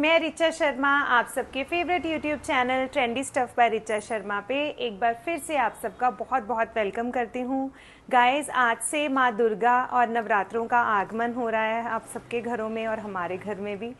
मैं रिचा शर्मा आप सबके favourite YouTube channel trendy stuff by Richa Sharma पे एक बार फिर से आप सबका बहुत बहुत वेलकम करती हूँ गाइस आज से माँ दुर्गा और नवरात्रों का आगमन हो रहा है आप सबके घरों में और हमारे घर में भी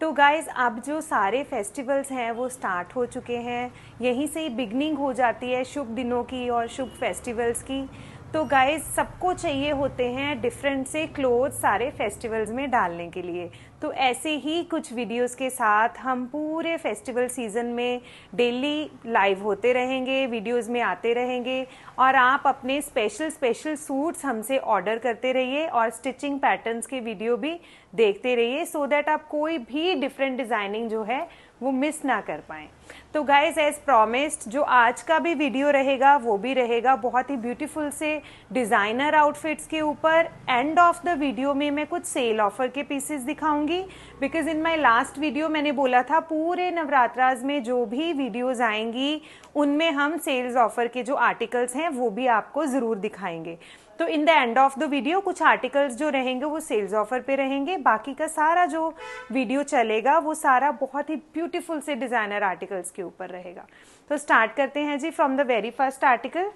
तो गाइज़ अब जो सारे फेस्टिवल्स हैं वो स्टार्ट हो चुके हैं यहीं से ही बिगनिंग हो जाती है शुभ दिनों की और शुभ फेस्टिवल्स की तो गाइज सबको चाहिए होते हैं डिफरेंट से क्लोथ सारे फेस्टिवल्स में डालने के लिए तो ऐसे ही कुछ वीडियोस के साथ हम पूरे फेस्टिवल सीज़न में डेली लाइव होते रहेंगे वीडियोस में आते रहेंगे और आप अपने स्पेशल स्पेशल सूट्स हमसे ऑर्डर करते रहिए और स्टिचिंग पैटर्न्स के वीडियो भी देखते रहिए सो so दैट आप कोई भी डिफरेंट डिज़ाइनिंग जो है वो मिस ना कर पाएँ तो गाइज एज प्रोमिस्ड जो आज का भी वीडियो रहेगा वो भी रहेगा बहुत ही ब्यूटीफुल से डिज़ाइनर आउटफिट्स के ऊपर एंड ऑफ द वीडियो में मैं कुछ सेल ऑफर के पीसेस दिखाऊंगी because in my last video मैंने बोला था पूरे नवरात्राज में जो भी वीडियोस आएंगी उनमें हम सेल्स ऑफर के जो आर्टिकल्स हैं वो भी आपको ज़रूर दिखाएंगे तो in the end of the video कुछ आर्टिकल्स जो रहेंगे वो सेल्स ऑफर पे रहेंगे बाकी का सारा जो वीडियो चलेगा वो सारा बहुत ही ब्यूटीफुल से डिज़ाइनर आर्टिकल्स के ऊपर रहेगा तो स्टार्ट करते हैं जी from the very first article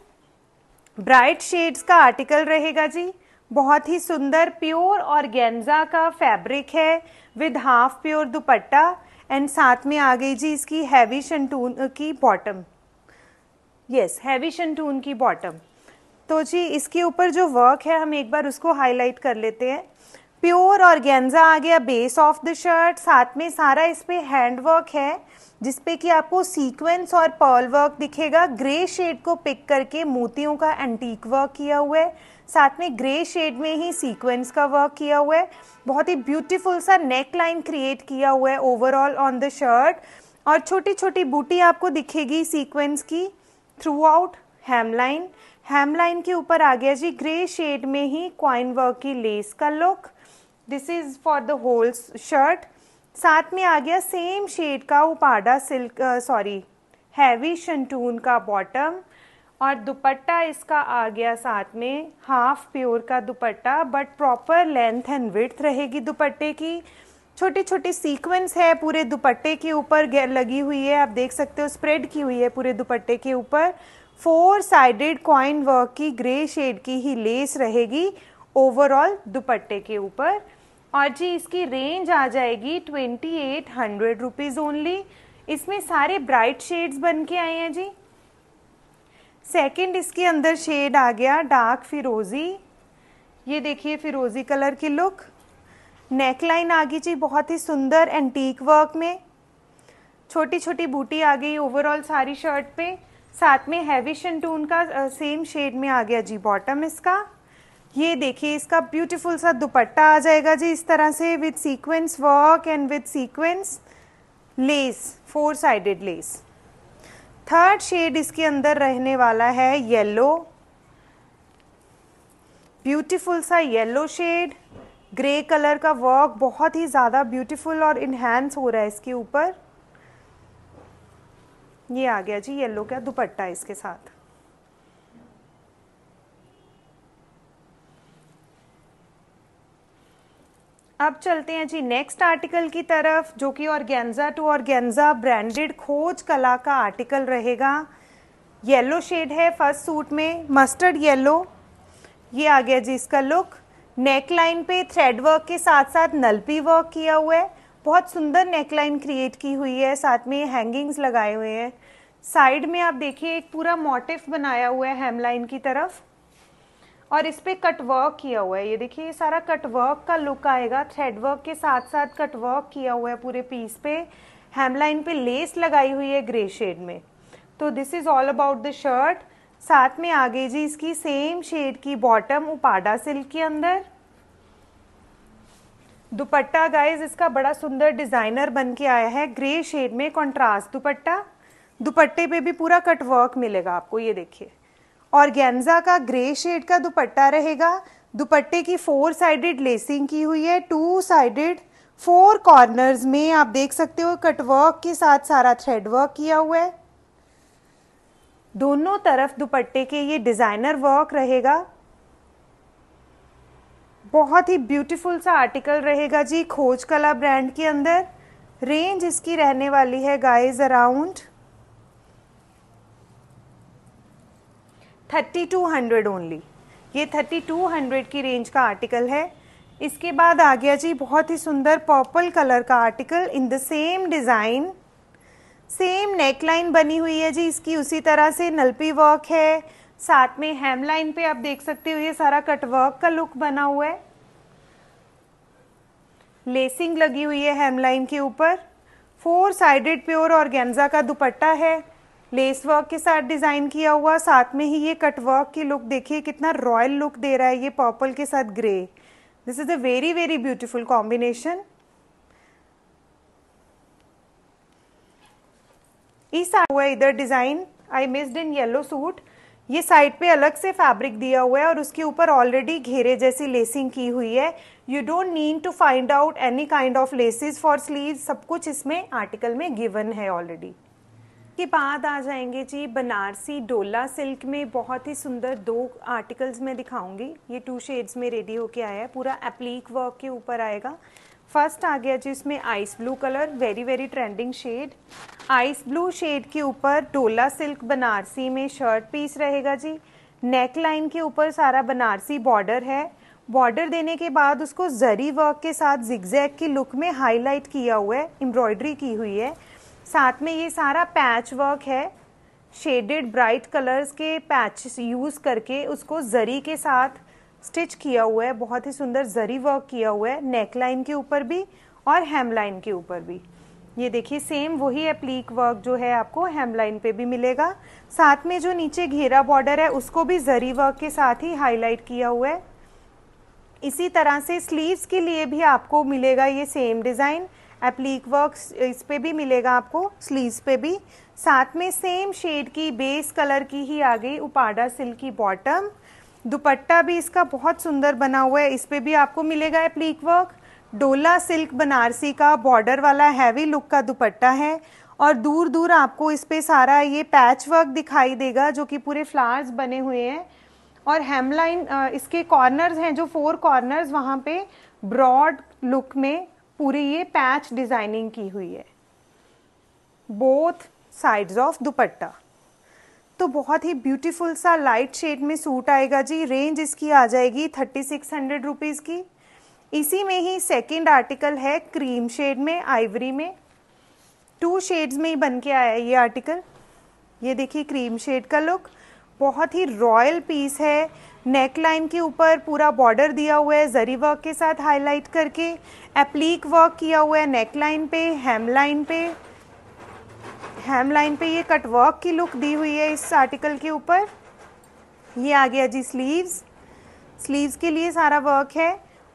bright shades का आर्टिकल रहेगा जी बहुत ही सुंदर प्योर और गेंजा का फैब्रिक है with half pure dupatta and साथ में आ गई जी इसकी हैवी शंटून की बॉटम यस हैवी शंटून की बॉटम तो जी इसके ऊपर जो वर्क है हम एक बार उसको हाईलाइट कर लेते हैं प्योर और गेंजा आ गया बेस ऑफ द शर्ट साथ में सारा इस पर हैंड वर्क है जिसपे कि आपको सीक्वेंस और पर्ल वर्क दिखेगा ग्रे शेड को पिक करके मोतियों का एंटीक वर्क किया हुआ है साथ में ग्रे शेड में ही सीक्वेंस का वर्क किया हुआ है बहुत ही ब्यूटीफुल सा नेक लाइन क्रिएट किया हुआ है ओवरऑल ऑन द शर्ट और छोटी छोटी बूटी आपको दिखेगी सीक्वेंस की थ्रू आउट हेमलाइन हेमलाइन के ऊपर आ गया जी ग्रे शेड में ही क्वाइन वर्क की लेस का look this is for the whole shirt साथ में आ गया सेम शेड का Uppada silk sorry heavy shantoon का बॉटम और दुपट्टा इसका आ गया साथ में हाफ प्योर का dupatta but proper length and with रहेगी दुपट्टे की छोटे छोटे सीक्वेंस है पूरे दुपट्टे के ऊपर लगी हुई है आप देख सकते हो स्प्रेड की हुई है पूरे दुपट्टे के ऊपर फोर साइडेड कॉइन वर्क की ग्रे शेड की ही लेस रहेगी ओवरऑल दुपट्टे के ऊपर और जी इसकी रेंज आ जाएगी twenty eight hundred rupees only इसमें सारे ब्राइट शेड्स बन के आए हैं जी सेकंड इसके अंदर शेड आ गया डार्क फिरोज़ी ये देखिए फिरोज़ी कलर की लुक नेक लाइन आ गई जी बहुत ही सुंदर एंटीक वर्क में छोटी छोटी बूटी आ गई ओवरऑल सारी शर्ट पे साथ में हैवी शंटून का आ, सेम शेड में आ गया जी बॉटम इसका ये देखिए इसका ब्यूटीफुल सा दुपट्टा आ जाएगा जी इस तरह से with sequence work and with sequence lace four sided lace third shade इसके अंदर रहने वाला है येलो ब्यूटीफुल सा येलो शेड ग्रे कलर का वर्क बहुत ही ज़्यादा ब्यूटीफुल और इन्हेंस हो रहा है इसके ऊपर ये आ गया जी येलो का दुपट्टा इसके साथ अब चलते हैं जी नेक्स्ट आर्टिकल की तरफ जो कि ऑर्गेन्जा टू ऑर्गेन्जा ब्रांडेड खोज कला का आर्टिकल रहेगा येलो शेड है फर्स्ट सूट में मस्टर्ड येलो ये आ गया जी इसका लुक नेक लाइन पे थ्रेड वर्क के साथ साथ नलपी वर्क किया हुआ है बहुत सुंदर नेकलाइन क्रिएट की हुई है साथ में हैंगिंग्स लगाए हुए हैं साइड में आप देखिए एक पूरा मोटिफ बनाया हुआ है हेमलाइन की तरफ और इस पर कट वर्क किया हुआ है ये देखिए ये सारा कट वर्क का लुक आएगा थ्रेड वर्क के साथ साथ कट वर्क किया हुआ है पूरे पीस पे हेमलाइन पे लेस लगाई हुई है ग्रे शेड में तो this is all about the shirt साथ में आगे जी इसकी सेम शेड की बॉटम उपाडा सिल्क के अंदर दुपट्टा गाइज इसका बड़ा सुंदर डिज़ाइनर बन के आया है ग्रे शेड में कॉन्ट्रास्ट दुपट्टा दुपट्टे पे भी पूरा कट वर्क मिलेगा आपको ये देखिए और गेंजा का ग्रे शेड का दुपट्टा रहेगा दुपट्टे की फोर साइडेड लेसिंग की हुई है टू साइडेड फोर कॉर्नर्स में आप देख सकते हो कटवर्क के साथ सारा थ्रेड वर्क किया हुआ है दोनों तरफ दुपट्टे के ये डिज़ाइनर वर्क रहेगा बहुत ही ब्यूटीफुल सा आर्टिकल रहेगा जी खोज कला ब्रांड के अंदर रेंज इसकी रहने वाली है guys around thirty two hundred only ये थर्टी टू हंड्रेड की रेंज का आर्टिकल है इसके बाद आ गया जी बहुत ही सुंदर पर्पल कलर का article in the same design same neckline बनी हुई है जी इसकी उसी तरह से नलपी वर्क है साथ में हेमलाइन पे आप देख सकते हो ये सारा कटवर्क का लुक बना हुआ है लेसिंग लगी हुई है हेमलाइन के ऊपर फोर साइडेड प्योर गेंजा का दुपट्टा है लेस वर्क के साथ डिज़ाइन किया हुआ साथ में ही ये कटवर्क की लुक देखिए कितना रॉयल लुक दे रहा है ये पर्पल के साथ grey this is a very very beautiful combination इस हुआ इधर design I missed in yellow suit ये साइड पे अलग से फैब्रिक दिया हुआ है और उसके ऊपर ऑलरेडी घेरे जैसी लेसिंग की हुई है you don't need to find out any kind of laces for sleeve सब कुछ इसमें आर्टिकल में गिवन है ऑलरेडी के बाद आ जाएंगे जी बनारसी डोला सिल्क में बहुत ही सुंदर दो आर्टिकल्स में दिखाऊंगी ये टू शेड्स में रेडी होके आया है पूरा एप्लीक वर्क के ऊपर आएगा फर्स्ट आ गया जी इसमें ice blue colour very very trending shade ice blue shade के ऊपर डोला सिल्क बनारसी में शर्ट पीस रहेगा जी नेक लाइन के ऊपर सारा बनारसी बॉर्डर है बॉर्डर देने के बाद उसको जरी वर्क के साथ जिगजैग की लुक में हाईलाइट किया हुआ है एम्ब्रॉयडरी की हुई है साथ में ये सारा पैच वर्क है शेडेड ब्राइट कलर्स के पैच यूज़ करके उसको जरी के साथ स्टिच किया हुआ है बहुत ही सुंदर जरी वर्क किया हुआ है नेक लाइन के ऊपर भी और हेम लाइन के ऊपर भी ये देखिए सेम वही एप्लीक वर्क जो है आपको हेम लाइन पे भी मिलेगा साथ में जो नीचे घेरा बॉर्डर है उसको भी जरी वर्क के साथ ही हाईलाइट किया हुआ है इसी तरह से स्लीव्स के लिए भी आपको मिलेगा ये सेम डिज़ाइन एप्लीक वर्क इस पर भी मिलेगा आपको स्लीव्स पे भी साथ में सेम शेड की बेस कलर की ही आ गई उपाडा सिल्क की बॉटम दुपट्टा भी इसका बहुत सुंदर बना हुआ है इस पर भी आपको मिलेगा एप्लीक वर्क डोला सिल्क बनारसी का बॉर्डर वाला हैवी लुक का दुपट्टा है और दूर दूर आपको इस पर सारा ये पैच वर्क दिखाई देगा जो कि पूरे फ्लावर्स बने हुए हैं और हेमलाइन इसके कॉर्नर्स हैं जो फोर कॉर्नर्स वहाँ पे ब्रॉड लुक में पूरी ये पैच डिज़ाइनिंग की हुई है बोथ साइड्स ऑफ दुपट्टा तो बहुत ही ब्यूटीफुल सा लाइट शेड में सूट आएगा जी रेंज इसकी आ जाएगी थर्टी सिक्स हंड्रेड रुपीज़ की इसी में ही सेकंड आर्टिकल है क्रीम शेड में आइवरी में टू शेड्स में ही बन के आया है ये आर्टिकल ये देखिए क्रीम शेड का लुक बहुत ही रॉयल पीस है नेक लाइन के ऊपर पूरा बॉर्डर दिया हुआ है जरी वर्क के साथ हाईलाइट करके एप्लीक वर्क किया हुआ है नेक लाइन पे हेम लाइन पे हैम लाइन पे ये कटवर्क की लुक दी हुई है इस आर्टिकल के ऊपर ये आ गया जी स्लीव्स स्लीव्स के लिए सारा वर्क है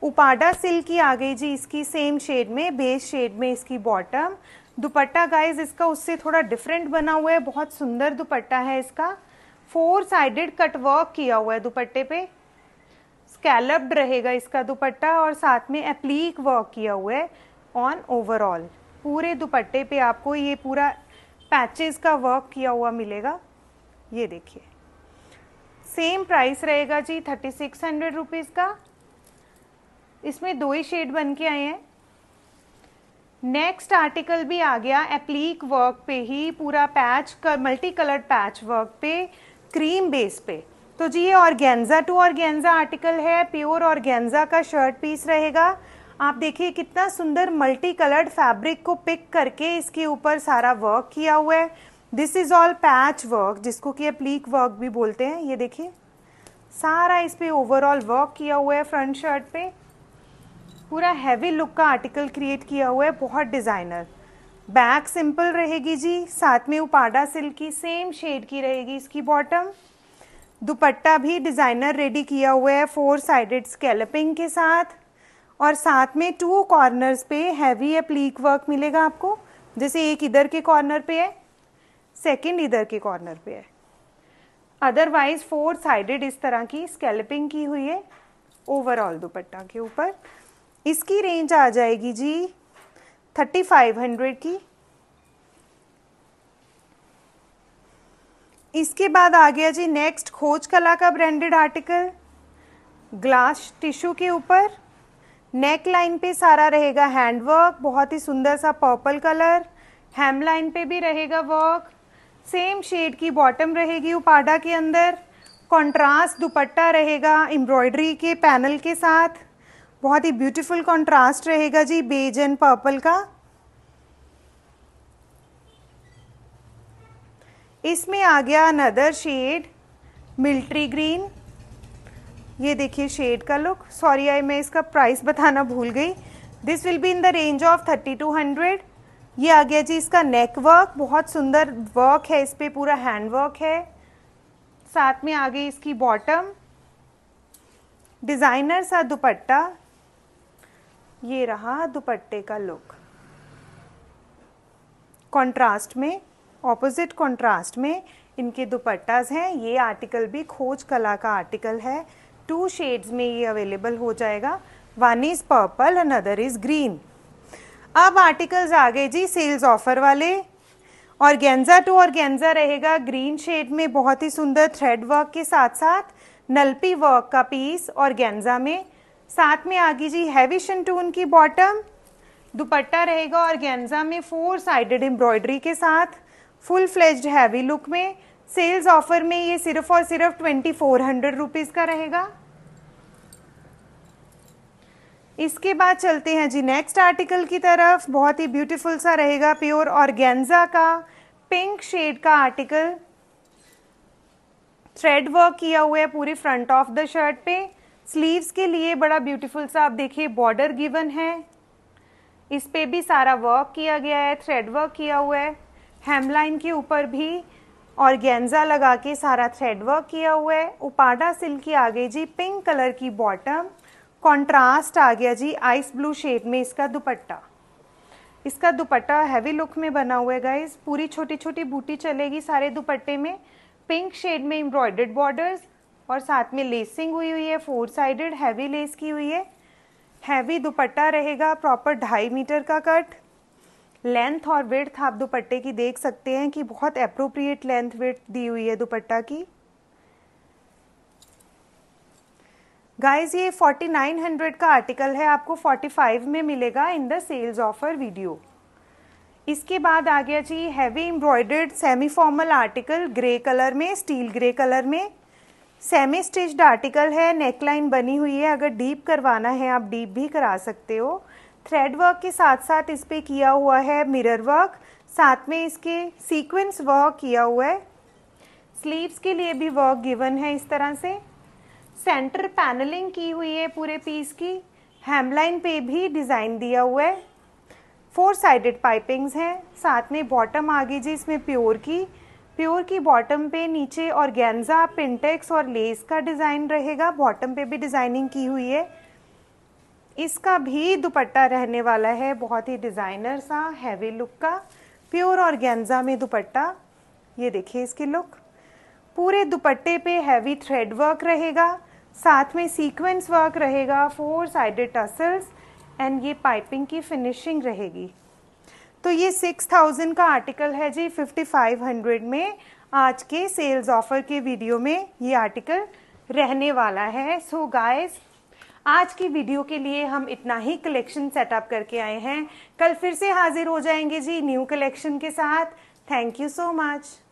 उपाडा सिल्क की आ गई जी इसकी सेम शेड में बेस शेड में इसकी बॉटम दुपट्टा गाइज इसका उससे थोड़ा डिफरेंट बना हुआ है बहुत सुंदर दुपट्टा है इसका फोर साइडेड कटवर्क किया हुआ है दुपट्टे पे स्कैलप्ड रहेगा इसका दुपट्टा और साथ में एप्लीक वर्क किया हुआ है ऑन ओवरऑल पूरे दुपट्टे पे आपको ये पूरा पैचेस का वर्क किया हुआ मिलेगा ये देखिए सेम प्राइस रहेगा जी थर्टी सिक्स हंड्रेड रुपीज़ का इसमें दो ही शेड बन के आए हैं नेक्स्ट आर्टिकल भी आ गया एप्लीक वर्क पे ही पूरा पैच कर, मल्टी कलर्ड पैच वर्क पे क्रीम बेस पे तो जी ये ऑर्गेन्जा टू ऑर्गेन्जा आर्टिकल है प्योर ऑर्गेन्जा का शर्ट पीस रहेगा आप देखिए कितना सुंदर मल्टी कलर्ड फैब्रिक को पिक करके इसके ऊपर सारा वर्क किया हुआ है this is all patch work जिसको कि प्लीक वर्क भी बोलते हैं ये देखिए सारा इस पर ओवरऑल वर्क किया हुआ है फ्रंट शर्ट पे पूरा हैवी लुक का आर्टिकल क्रिएट किया हुआ है बहुत डिज़ाइनर बैक सिंपल रहेगी जी साथ में उपाडा सिल्क की सेम शेड की रहेगी इसकी बॉटम दुपट्टा भी डिज़ाइनर रेडी किया हुआ है फोर साइडेड स्केलपिंग के साथ और साथ में टू कॉर्नर्स पे हैवी या प्लीक वर्क मिलेगा आपको जैसे एक इधर के कॉर्नर पे है सेकंड इधर के कॉर्नर पे है अदरवाइज फोर साइडेड इस तरह की स्केल्पिंग की हुई है ओवरऑल दुपट्टा के ऊपर इसकी रेंज आ जाएगी जी थर्टी फाइव हंड्रेड की इसके बाद आ गया जी नेक्स्ट खोज कला का ब्रांडेड आर्टिकल ग्लास टिश्यू के ऊपर नेक लाइन पे सारा रहेगा हैंड वर्क बहुत ही सुंदर सा पर्पल कलर हैम लाइन पे भी रहेगा वर्क सेम शेड की बॉटम रहेगी उपाडा के अंदर कंट्रास्ट दुपट्टा रहेगा एम्ब्रॉयडरी के पैनल के साथ बहुत ही ब्यूटीफुल कंट्रास्ट रहेगा जी बेज एंड पर्पल का इसमें आ गया अनदर शेड मिल्ट्री ग्रीन ये देखिए शेड का लुक सॉरी आई मैं इसका प्राइस बताना भूल गई this will be in the range of thirty two hundred ये आ गया जी इसका नेक वर्क बहुत सुंदर वर्क है इस पर पूरा हैंड वर्क है साथ में आ गई इसकी बॉटम डिज़ाइनर सा दुपट्टा ये रहा दुपट्टे का लुक कंट्रास्ट में ऑपोजिट कंट्रास्ट में इनके दुपट्टाज हैं ये आर्टिकल भी खोज कला का आर्टिकल है टू शेड्स में ये अवेलेबल हो जाएगा one is purple and other is green अब आर्टिकल्स आ गए जी सेल्स ऑफर वाले और गेंजा टू और गेंजा रहेगा ग्रीन शेड में बहुत ही सुंदर थ्रेड वर्क के साथ साथ नलपी वर्क का पीस और गेंजा में साथ में आ गई जी हैवी शंटून की बॉटम दुपट्टा रहेगा और गेंजा में फोर साइडेड एम्ब्रॉयडरी के साथ फुल फ्लेज्ड हैवी लुक में सेल्स ऑफर में ये सिर्फ और सिर्फ ट्वेंटी फोर हंड्रेड रुपीज़ का रहेगा इसके बाद चलते हैं जी नेक्स्ट आर्टिकल की तरफ बहुत ही ब्यूटीफुल सा रहेगा प्योर ऑर्गेन्जा का पिंक शेड का आर्टिकल थ्रेड वर्क किया हुआ है पूरी फ्रंट ऑफ द शर्ट पे स्लीव्स के लिए बड़ा ब्यूटीफुल सा आप देखिए बॉर्डर गिवन है इस पे भी सारा वर्क किया गया है थ्रेड वर्क किया हुआ है हेमलाइन के ऊपर भी और गेंजा लगा के सारा थ्रेड वर्क किया हुआ है उपाडा सिल्क की आ गई जी पिंक कलर की बॉटम कंट्रास्ट आ गया जी आइस ब्लू शेड में इसका दुपट्टा इसका दुपट्टा हैवी लुक में बना हुआ है गाइज पूरी छोटी छोटी बूटी चलेगी सारे दुपट्टे में पिंक शेड में एम्ब्रॉयडर्ड बॉर्डर्स और साथ में लेसिंग हुई हुई है फोर साइडेड हैवी लेस की हुई है हैवी दुपट्टा रहेगा प्रॉपर ढाई मीटर का कट लेंथ और विड्थ आप दुपट्टे की देख सकते हैं कि बहुत अप्रोप्रिएट लेंथ विड्थ दी हुई है दुपट्टा की गाइस ये 4900 का आर्टिकल है आपको 45 में मिलेगा in the sales offer video इसके बाद आ गया जी heavy embroidered semi formal article grey colour में स्टील ग्रे कलर में सेमी स्टिच्ड आर्टिकल है नेकलाइन बनी हुई है अगर डीप करवाना है आप डीप भी करा सकते हो थ्रेड वर्क के साथ साथ इस पर किया हुआ है मिरर वर्क साथ में इसके सीक्वेंस वर्क किया हुआ है स्लीव्स के लिए भी वर्क गिवन है इस तरह से सेंटर पैनलिंग की हुई है पूरे पीस की हेमलाइन पे भी डिज़ाइन दिया हुआ है फोर साइडेड पाइपिंग्स हैं साथ में बॉटम आ गई जी इसमें प्योर की प्योर की बॉटम पे नीचे और गेंजा पिंटेक्स और लेस का डिज़ाइन रहेगा बॉटम पे भी डिज़ाइनिंग की हुई है इसका भी दुपट्टा रहने वाला है बहुत ही डिज़ाइनर सा हैवी लुक का प्योर और गेंजा में दुपट्टा ये देखिए इसकी लुक पूरे दुपट्टे पे हैवी थ्रेड वर्क रहेगा साथ में सीक्वेंस वर्क रहेगा फोर साइडेड टसल्स एंड ये पाइपिंग की फिनिशिंग रहेगी तो ये सिक्स थाउजेंड का आर्टिकल है जी फिफ्टी फाइव हंड्रेड में आज के सेल्स ऑफर के वीडियो में ये आर्टिकल रहने वाला है सो so गाइस आज की वीडियो के लिए हम इतना ही कलेक्शन सेटअप करके आए हैं कल फिर से हाजिर हो जाएंगे जी न्यू कलेक्शन के साथ थैंक यू सो मच